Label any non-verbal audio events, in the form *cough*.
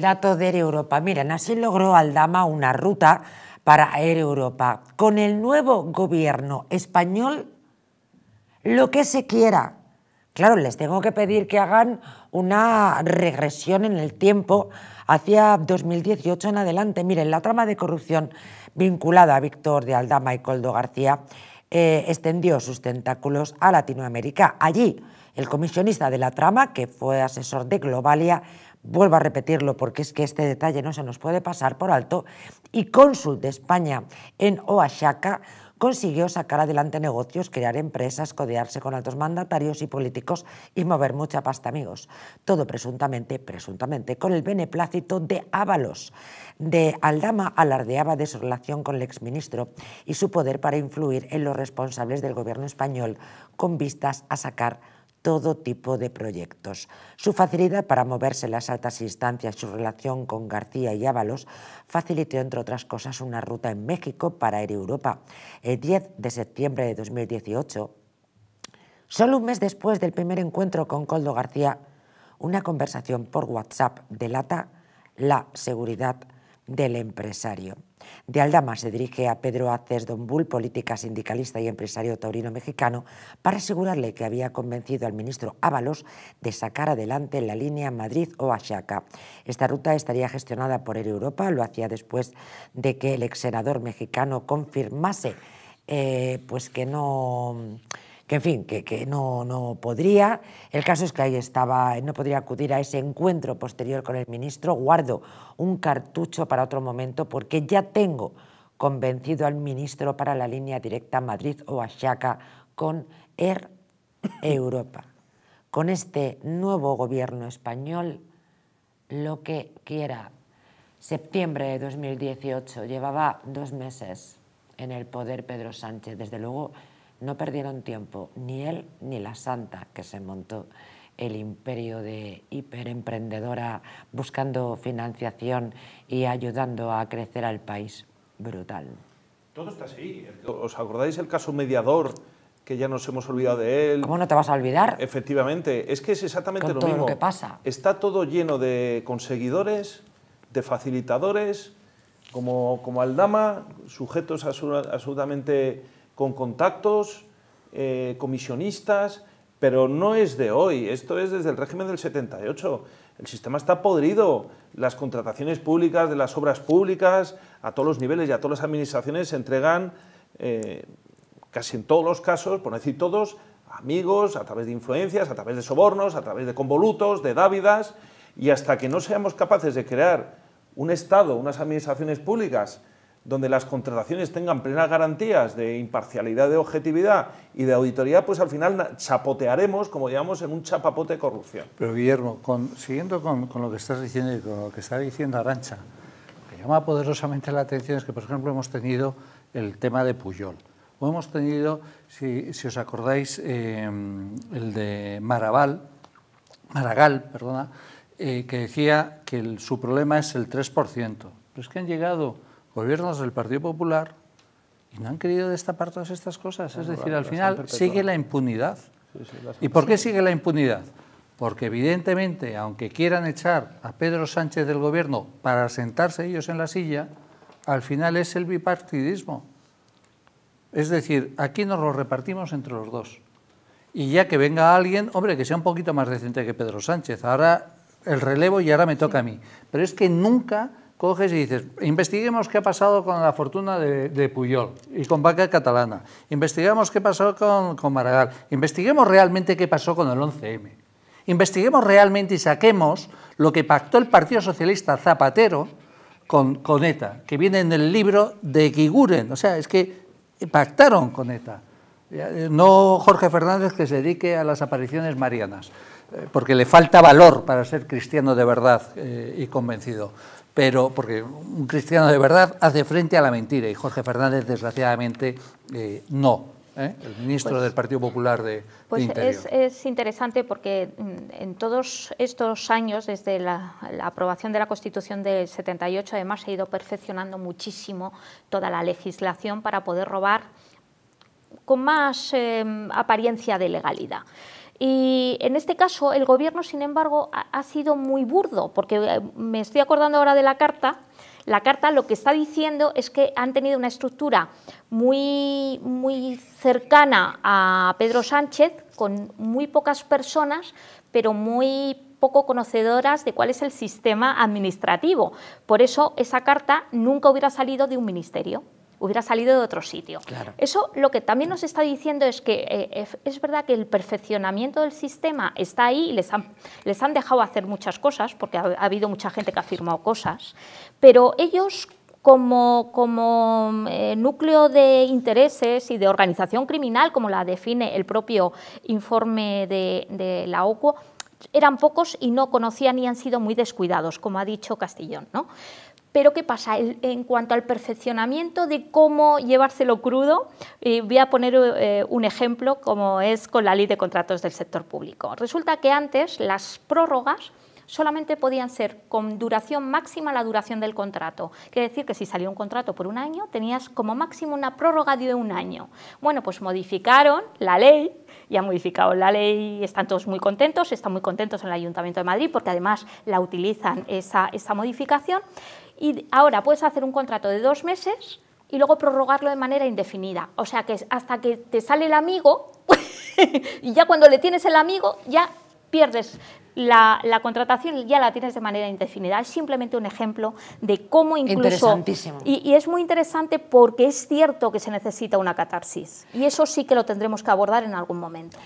Dato de Air Europa. Miren, así logró Aldama una ruta para Air Europa. Con el nuevo gobierno español, lo que se quiera. Claro, les tengo que pedir que hagan una regresión en el tiempo hacia 2018 en adelante. Miren, la trama de corrupción vinculada a Víctor de Aldama y Coldo García eh, extendió sus tentáculos a Latinoamérica. Allí, el comisionista de la trama, que fue asesor de Globalia, vuelvo a repetirlo porque es que este detalle no se nos puede pasar por alto, y cónsul de España en Oaxaca, consiguió sacar adelante negocios, crear empresas, codearse con altos mandatarios y políticos y mover mucha pasta, amigos. Todo presuntamente, presuntamente, con el beneplácito de Ábalos. De Aldama alardeaba de su relación con el exministro y su poder para influir en los responsables del gobierno español con vistas a sacar todo tipo de proyectos. Su facilidad para moverse en las altas instancias su relación con García y Ábalos facilitó, entre otras cosas, una ruta en México para ir a Europa. El 10 de septiembre de 2018, solo un mes después del primer encuentro con Coldo García, una conversación por WhatsApp delata la seguridad del empresario. De Aldama se dirige a Pedro Aces Bull, política sindicalista y empresario taurino mexicano, para asegurarle que había convencido al ministro Ábalos de sacar adelante la línea Madrid Oaxaca. Esta ruta estaría gestionada por Europa, lo hacía después de que el ex senador mexicano confirmase eh, pues que no que en fin, que, que no, no, podría. El caso es que ahí estaba, no podría acudir a ese encuentro posterior con el ministro. Guardo un cartucho para otro momento porque ya tengo convencido al ministro para la línea directa Madrid o con Air Europa. Con este nuevo gobierno español, lo que quiera. Septiembre de 2018, llevaba dos meses en el poder Pedro Sánchez, desde luego no perdieron tiempo ni él ni la santa que se montó el imperio de hiperemprendedora buscando financiación y ayudando a crecer al país. Brutal. Todo está así. ¿Os acordáis el caso mediador? que ya nos hemos olvidado de él. ¿Cómo no te vas a olvidar? Efectivamente, es que es exactamente lo mismo. que pasa. Está todo lleno de conseguidores, de facilitadores, como, como Aldama, sujetos absolutamente con contactos, eh, comisionistas, pero no es de hoy, esto es desde el régimen del 78. El sistema está podrido, las contrataciones públicas, de las obras públicas, a todos los niveles y a todas las administraciones se entregan, eh, casi en todos los casos, por no decir todos, amigos, a través de influencias, a través de sobornos, a través de convolutos, de dávidas, y hasta que no seamos capaces de crear un Estado, unas administraciones públicas donde las contrataciones tengan plenas garantías de imparcialidad, de objetividad y de auditoría, pues al final chapotearemos, como digamos, en un chapapote de corrupción. Pero Guillermo, siguiendo con, lo que estás diciendo y con lo que está diciendo Arancha, lo que llama poderosamente la atención es que, por ejemplo, hemos tenido el tema de Puyol. O hemos tenido, si, os acordáis, eh, el de Maraval, Maragall, perdona, eh, que decía que su problema es el 3%. Pero es que han llegado gobiernos del Partido Popular y no han querido destapar todas estas cosas. es decir, al final sigue la impunidad. ¿Y por qué sigue la impunidad? Porque evidentemente, aunque quieran echar a Pedro Sánchez del gobierno para sentarse ellos en la silla, al final es el bipartidismo. Es decir, aquí nos lo repartimos entre los dos. Y ya que venga alguien, hombre, que sea un poquito más decente que Pedro Sánchez. Ahora el relevo y ahora me toca a mí. Pero es que nunca coges y dices, investiguemos qué ha pasado con la fortuna de, Puyol y con Vaca Catalana, investiguemos qué pasó con, con Maragall, investiguemos realmente qué pasó con el 11M, investiguemos realmente y saquemos lo que pactó el Partido Socialista Zapatero con, ETA, que viene en el libro de Giguren. o sea, es que pactaron con ETA. Eh, no Jorge Fernández que se dedique a las apariciones marianas, eh, porque le falta valor para ser cristiano de verdad eh, y convencido pero porque un cristiano de verdad hace frente a la mentira y Jorge Fernández desgraciadamente eh, no. ¿eh? El ministro pues del Partido Popular de, pues Interior. Es, interesante porque en todos estos años, desde la, aprobación de la Constitución del 78, además se ha ido perfeccionando muchísimo toda la legislación para poder robar con más em, apariencia de legalidad. Y en este caso, el gobierno, sin embargo, ha, ha sido muy burdo, porque eh, me estoy acordando ahora de la carta. La carta lo que está diciendo es que han tenido una estructura muy, muy cercana a Pedro Sánchez, con muy pocas personas, pero muy poco conocedoras de cuál es el sistema administrativo. Por eso esa carta nunca hubiera salido de un ministerio hubiera salido de otro sitio. Eso lo que también nos está diciendo es que eh, eh, es verdad que el perfeccionamiento del sistema está ahí y les han, les han dejado hacer muchas cosas, porque ha, habido mucha gente que ha firmado cosas, pero ellos como, como eh, núcleo de intereses y de organización criminal, como la define el propio informe de, la OCU, eran pocos y no conocían y han sido muy descuidados, como ha dicho Castellón. ¿no? Pero ¿qué pasa? en cuanto al perfeccionamiento de cómo llevárselo crudo, eh, voy a poner eh, un ejemplo como es con la ley de contratos del sector público. Resulta que antes las prórrogas solamente podían ser con duración máxima la duración del contrato. Quiere decir que si salió un contrato por un año, tenías como máximo una prórroga de un año. Bueno, pues modificaron la ley y han modificado la ley, están todos muy contentos, están muy contentos en el Ayuntamiento de Madrid porque además la utilizan esa, esa modificación. Y ahora puedes hacer un contrato de dos meses y luego prorrogarlo de manera indefinida. O sea que hasta que te sale el amigo, *laughs* y ya cuando le tienes el amigo, ya pierdes la, contratación ya la tienes de manera indefinida. Es simplemente un ejemplo de cómo incluso... Interesantísimo. y, es muy interesante porque es cierto que se necesita una catarsis. Y eso sí que lo tendremos que abordar en algún momento.